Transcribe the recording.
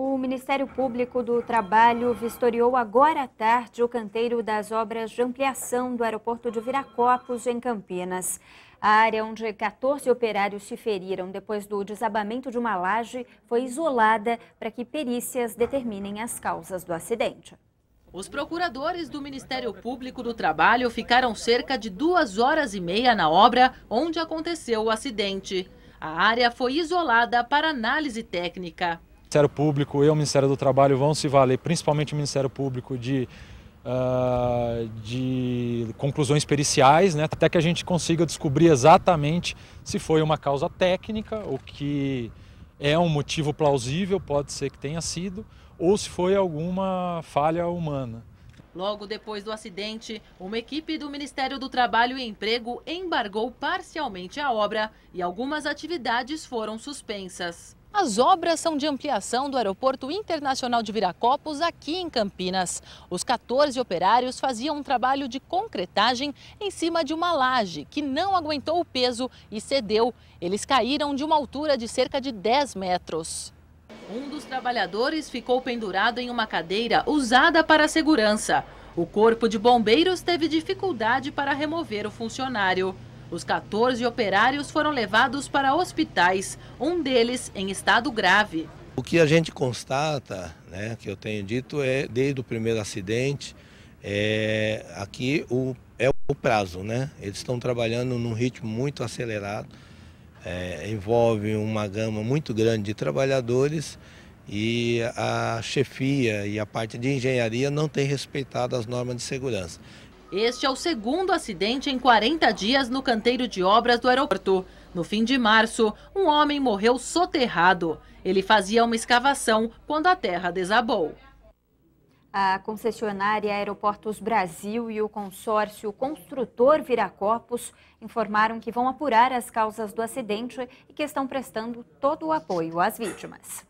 O Ministério Público do Trabalho vistoriou agora à tarde o canteiro das obras de ampliação do aeroporto de Viracopos, em Campinas. A área onde 14 operários se feriram depois do desabamento de uma laje foi isolada para que perícias determinem as causas do acidente. Os procuradores do Ministério Público do Trabalho ficaram cerca de duas horas e meia na obra onde aconteceu o acidente. A área foi isolada para análise técnica. O Ministério Público e o Ministério do Trabalho vão se valer, principalmente o Ministério Público, de, uh, de conclusões periciais, né, até que a gente consiga descobrir exatamente se foi uma causa técnica, o que é um motivo plausível, pode ser que tenha sido, ou se foi alguma falha humana. Logo depois do acidente, uma equipe do Ministério do Trabalho e Emprego embargou parcialmente a obra e algumas atividades foram suspensas. As obras são de ampliação do Aeroporto Internacional de Viracopos, aqui em Campinas. Os 14 operários faziam um trabalho de concretagem em cima de uma laje que não aguentou o peso e cedeu. Eles caíram de uma altura de cerca de 10 metros. Um dos trabalhadores ficou pendurado em uma cadeira usada para segurança. O corpo de bombeiros teve dificuldade para remover o funcionário. Os 14 operários foram levados para hospitais, um deles em estado grave. O que a gente constata, né, que eu tenho dito, é desde o primeiro acidente, é, aqui o, é o prazo, né? Eles estão trabalhando num ritmo muito acelerado, é, envolve uma gama muito grande de trabalhadores e a chefia e a parte de engenharia não tem respeitado as normas de segurança. Este é o segundo acidente em 40 dias no canteiro de obras do aeroporto. No fim de março, um homem morreu soterrado. Ele fazia uma escavação quando a terra desabou. A concessionária Aeroportos Brasil e o consórcio Construtor Viracopos informaram que vão apurar as causas do acidente e que estão prestando todo o apoio às vítimas.